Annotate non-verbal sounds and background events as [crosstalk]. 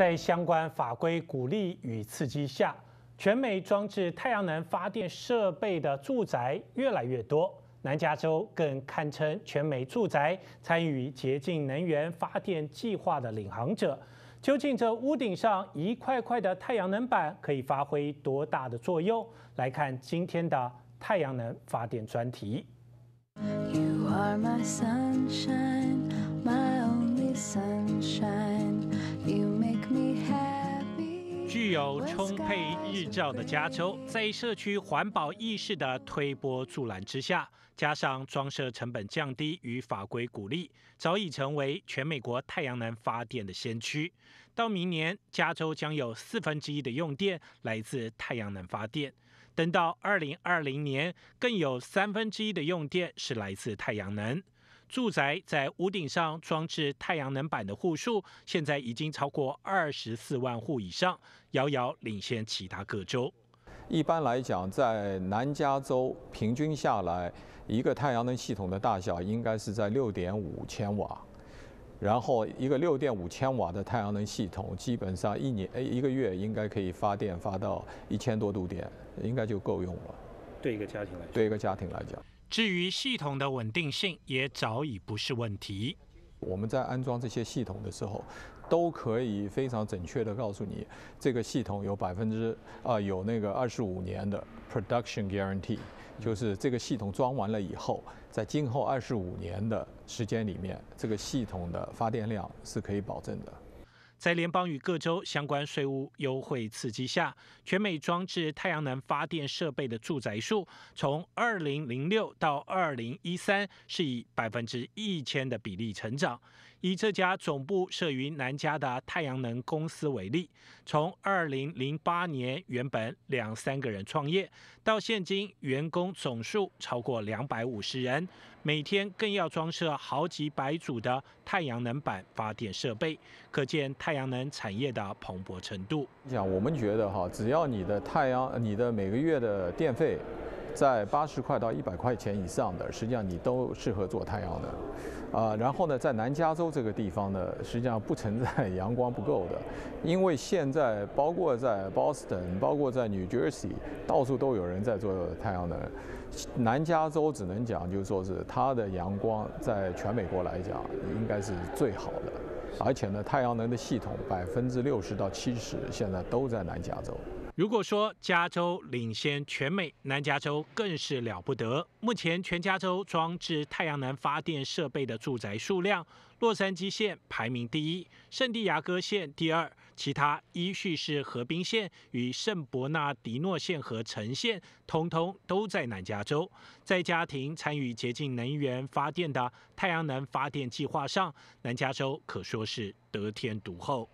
在相关法规鼓励与刺激下，全美装置太阳能发电设备的住宅越来越多。南加州更堪称全美住宅参与洁净能源发电计划的领航者。究竟这屋顶上一块块的太阳能板可以发挥多大的作用？来看今天的太阳能发电专题。You my my only sunshine, sunshine. are 有充沛日照的加州，在社区环保意识的推波助澜之下，加上装设成本降低与法规鼓励，早已成为全美国太阳能发电的先驱。到明年，加州将有四分之一的用电来自太阳能发电；等到二零二零年，更有三分之一的用电是来自太阳能。住宅在屋顶上装置太阳能板的户数，现在已经超过二十四万户以上，遥遥领先其他各州。一般来讲，在南加州平均下来，一个太阳能系统的大小应该是在六点五千瓦。然后，一个六点五千瓦的太阳能系统，基本上一年诶一个月应该可以发电发到一千多度电，应该就够用了。对一个家庭来，对一个家庭来讲。至于系统的稳定性，也早已不是问题。我们在安装这些系统的时候，都可以非常准确地告诉你，这个系统有百分之啊有那个二十五年的 production guarantee，就是这个系统装完了以后，在今后二十五年的时间里面，这个系统的发电量是可以保证的。在联邦与各州相关税务优惠刺激下，全美装置太阳能发电设备的住宅数，从二零零六到二零一三，是以百分之一千的比例成长。以这家总部设于南加的太阳能公司为例，从2008年原本两三个人创业，到现今员工总数超过250人，每天更要装设好几百组的太阳能板发电设备，可见太阳能产业的蓬勃程度。讲我们觉得哈，只要你的太阳，你的每个月的电费。在八十块到一百块钱以上的，实际上你都适合做太阳能。啊，然后呢，在南加州这个地方呢，实际上不存在 [laughs] 阳光不够的，因为现在包括在 Boston，包括在 New Jersey，到处都有人在做太阳能。南加州只能讲就是说是它的阳光在全美国来讲应该是最好的，而且呢，太阳能的系统百分之六十到七十现在都在南加州。如果说加州领先全美，南加州更是了不得。目前全加州装置太阳能发电设备的住宅数量，洛杉矶县排名第一，圣地亚哥县第二，其他依序是河滨县与圣伯纳迪诺县和城县，通通都在南加州。在家庭参与洁净能源发电的太阳能发电计划上，南加州可说是得天独厚。